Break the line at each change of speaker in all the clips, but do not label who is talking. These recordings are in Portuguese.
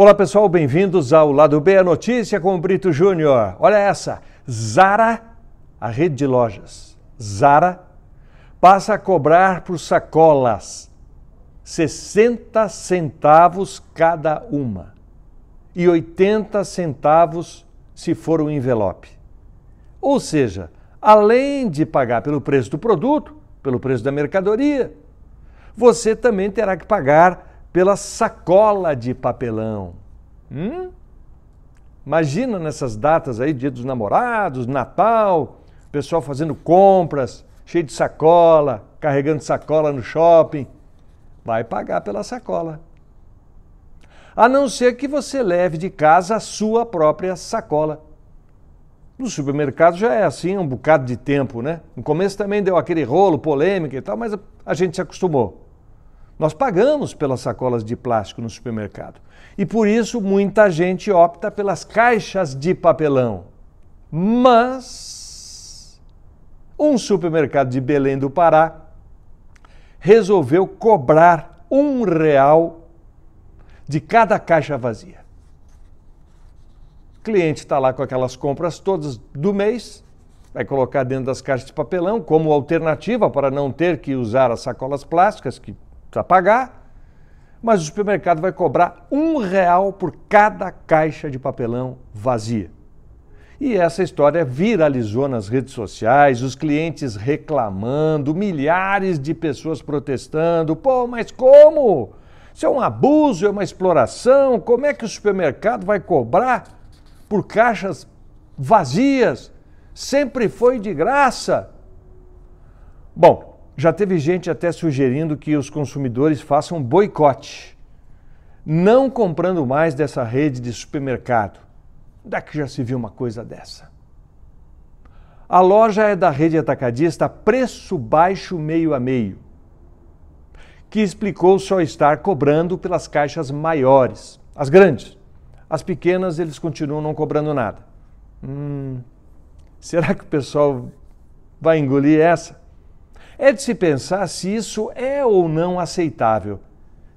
Olá pessoal, bem-vindos ao Lado B a Notícia com o Brito Júnior. Olha essa, Zara, a rede de lojas, Zara passa a cobrar por sacolas 60 centavos cada uma e 80 centavos se for um envelope. Ou seja, além de pagar pelo preço do produto, pelo preço da mercadoria, você também terá que pagar pela sacola de papelão. Hum? Imagina nessas datas aí, dia dos namorados, Natal, o pessoal fazendo compras, cheio de sacola, carregando sacola no shopping. Vai pagar pela sacola. A não ser que você leve de casa a sua própria sacola. No supermercado já é assim um bocado de tempo, né? No começo também deu aquele rolo, polêmica e tal, mas a gente se acostumou. Nós pagamos pelas sacolas de plástico no supermercado. E por isso muita gente opta pelas caixas de papelão. Mas um supermercado de Belém do Pará resolveu cobrar um real de cada caixa vazia. O cliente está lá com aquelas compras todas do mês, vai colocar dentro das caixas de papelão como alternativa para não ter que usar as sacolas plásticas, que precisa pagar, mas o supermercado vai cobrar um real por cada caixa de papelão vazia. E essa história viralizou nas redes sociais, os clientes reclamando, milhares de pessoas protestando. Pô, mas como? Isso é um abuso, é uma exploração. Como é que o supermercado vai cobrar por caixas vazias? Sempre foi de graça. Bom, já teve gente até sugerindo que os consumidores façam boicote, não comprando mais dessa rede de supermercado. Onde é que já se viu uma coisa dessa? A loja é da rede atacadista Preço Baixo Meio a Meio, que explicou só estar cobrando pelas caixas maiores, as grandes. As pequenas eles continuam não cobrando nada. Hum, será que o pessoal vai engolir essa? é de se pensar se isso é ou não aceitável,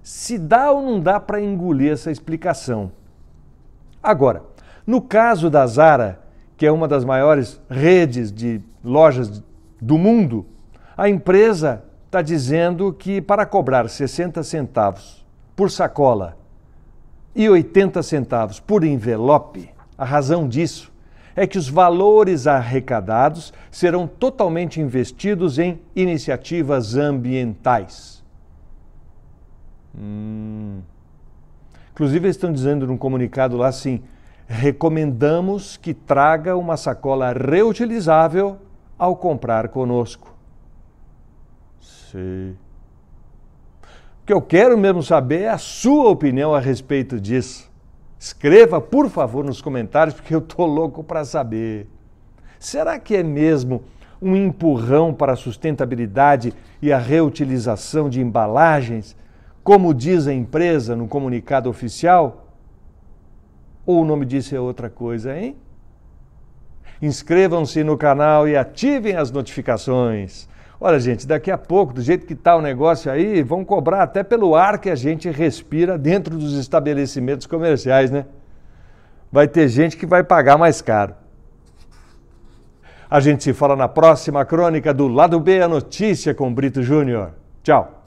se dá ou não dá para engolir essa explicação. Agora, no caso da Zara, que é uma das maiores redes de lojas do mundo, a empresa está dizendo que para cobrar 60 centavos por sacola e 80 centavos por envelope, a razão disso é que os valores arrecadados serão totalmente investidos em iniciativas ambientais. Hum. Inclusive, eles estão dizendo num comunicado lá assim: recomendamos que traga uma sacola reutilizável ao comprar conosco. Sim. O que eu quero mesmo saber é a sua opinião a respeito disso. Escreva, por favor, nos comentários, porque eu estou louco para saber. Será que é mesmo um empurrão para a sustentabilidade e a reutilização de embalagens, como diz a empresa no comunicado oficial? Ou o nome disso é outra coisa, hein? Inscrevam-se no canal e ativem as notificações. Olha, gente, daqui a pouco, do jeito que está o negócio aí, vão cobrar até pelo ar que a gente respira dentro dos estabelecimentos comerciais, né? Vai ter gente que vai pagar mais caro. A gente se fala na próxima crônica do Lado B, a notícia com Brito Júnior. Tchau.